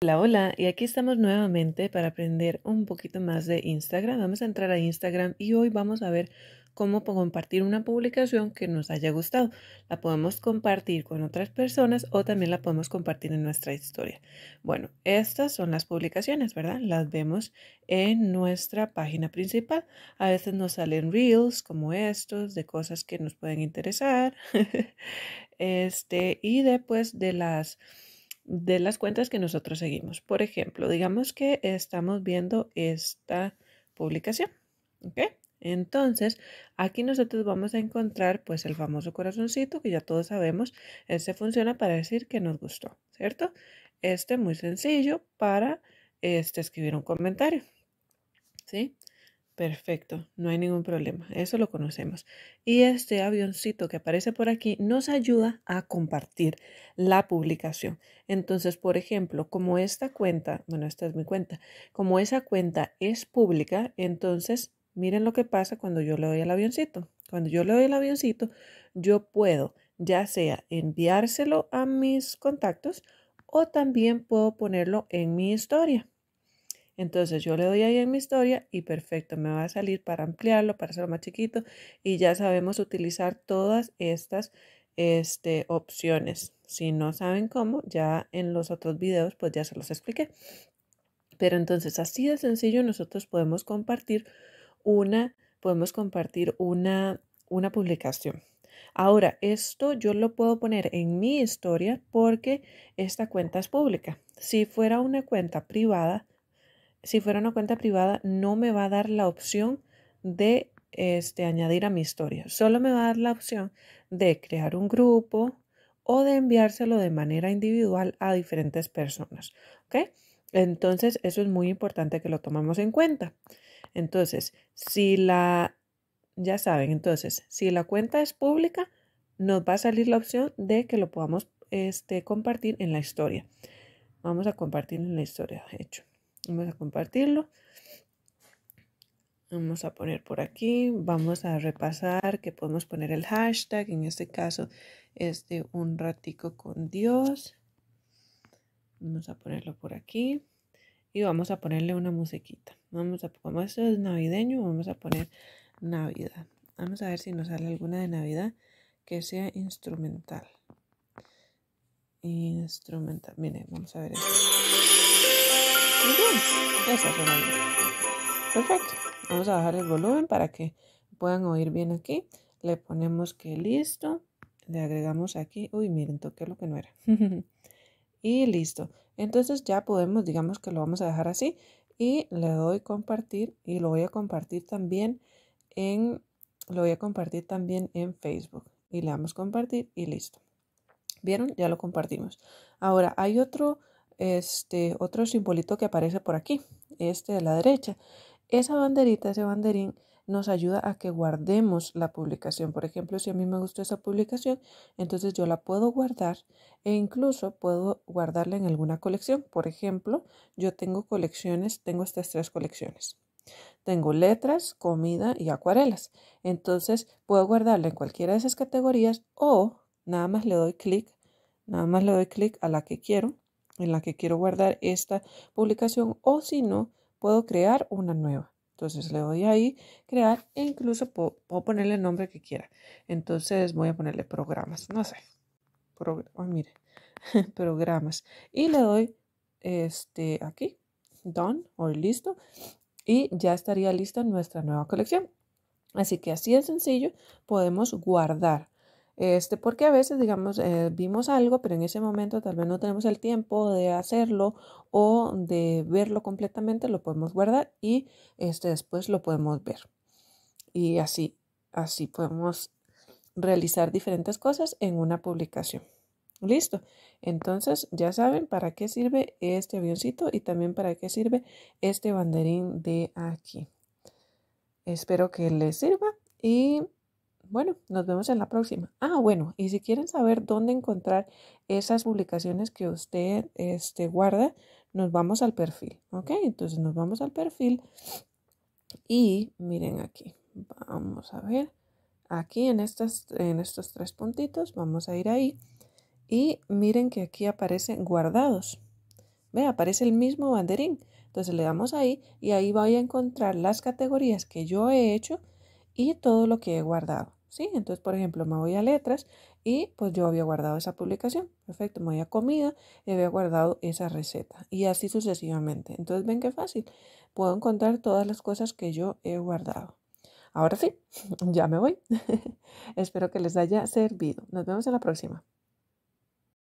Hola, hola, y aquí estamos nuevamente para aprender un poquito más de Instagram. Vamos a entrar a Instagram y hoy vamos a ver cómo compartir una publicación que nos haya gustado. La podemos compartir con otras personas o también la podemos compartir en nuestra historia. Bueno, estas son las publicaciones, ¿verdad? Las vemos en nuestra página principal. A veces nos salen reels como estos de cosas que nos pueden interesar. este, y después de las de las cuentas que nosotros seguimos. Por ejemplo, digamos que estamos viendo esta publicación. Entonces, aquí nosotros vamos a encontrar pues el famoso corazoncito que ya todos sabemos, este funciona para decir que nos gustó, ¿cierto? Este muy sencillo para este, escribir un comentario, ¿sí? Perfecto, no hay ningún problema, eso lo conocemos. Y este avioncito que aparece por aquí nos ayuda a compartir la publicación. Entonces, por ejemplo, como esta cuenta, bueno, esta es mi cuenta, como esa cuenta es pública, entonces miren lo que pasa cuando yo le doy al avioncito. Cuando yo le doy al avioncito, yo puedo ya sea enviárselo a mis contactos o también puedo ponerlo en mi historia. Entonces yo le doy ahí en mi historia y perfecto, me va a salir para ampliarlo, para hacerlo más chiquito y ya sabemos utilizar todas estas este, opciones. Si no saben cómo, ya en los otros videos pues ya se los expliqué. Pero entonces así de sencillo nosotros podemos compartir una, podemos compartir una, una publicación. Ahora, esto yo lo puedo poner en mi historia porque esta cuenta es pública. Si fuera una cuenta privada, si fuera una cuenta privada, no me va a dar la opción de este, añadir a mi historia. Solo me va a dar la opción de crear un grupo o de enviárselo de manera individual a diferentes personas. ¿Ok? Entonces, eso es muy importante que lo tomemos en cuenta. Entonces, si la, ya saben, entonces, si la cuenta es pública, nos va a salir la opción de que lo podamos este, compartir en la historia. Vamos a compartir en la historia, de hecho vamos a compartirlo. Vamos a poner por aquí, vamos a repasar que podemos poner el hashtag, en este caso Este un ratico con Dios. Vamos a ponerlo por aquí y vamos a ponerle una musiquita. Vamos a, como es navideño, vamos a poner Navidad. Vamos a ver si nos sale alguna de Navidad que sea instrumental. Instrumental, miren, vamos a ver esto. Perfecto. Vamos a bajar el volumen para que puedan oír bien aquí. Le ponemos que listo. Le agregamos aquí. Uy, miren, toqué lo que no era. y listo. Entonces ya podemos, digamos que lo vamos a dejar así. Y le doy compartir y lo voy a compartir también en, lo voy a compartir también en Facebook. Y le damos compartir y listo. ¿Vieron? Ya lo compartimos. Ahora, hay otro este otro simbolito que aparece por aquí, este de la derecha. Esa banderita, ese banderín nos ayuda a que guardemos la publicación. Por ejemplo, si a mí me gustó esa publicación, entonces yo la puedo guardar e incluso puedo guardarla en alguna colección. Por ejemplo, yo tengo colecciones, tengo estas tres colecciones. Tengo letras, comida y acuarelas. Entonces puedo guardarla en cualquiera de esas categorías o nada más le doy clic, nada más le doy clic a la que quiero en la que quiero guardar esta publicación o si no, puedo crear una nueva. Entonces le doy ahí crear e incluso puedo, ponerle el nombre que quiera. Entonces voy a ponerle programas, no sé. Ah, mire, programas. Y le doy este aquí, done o listo. Y ya estaría lista nuestra nueva colección. Así que así de sencillo podemos guardar este, porque a veces, digamos, eh, vimos algo, pero en ese momento tal vez no tenemos el tiempo de hacerlo o de verlo completamente, lo podemos guardar y este, después lo podemos ver. Y así, así podemos realizar diferentes cosas en una publicación. Listo. Entonces ya saben para qué sirve este avioncito y también para qué sirve este banderín de aquí. Espero que les sirva y bueno, nos vemos en la próxima. Ah, bueno, y si quieren saber dónde encontrar esas publicaciones que usted este, guarda, nos vamos al perfil, ¿ok? Entonces nos vamos al perfil y miren aquí, vamos a ver, aquí en, estas, en estos tres puntitos, vamos a ir ahí y miren que aquí aparecen guardados. Ve, aparece el mismo banderín. Entonces le damos ahí y ahí voy a encontrar las categorías que yo he hecho y todo lo que he guardado. Entonces, por ejemplo, me voy a letras y pues yo había guardado esa publicación. Perfecto, me voy a comida y había guardado esa receta. Y así sucesivamente. Entonces, ven qué fácil. Puedo encontrar todas las cosas que yo he guardado. Ahora sí, ya me voy. Espero que les haya servido. Nos vemos en la próxima.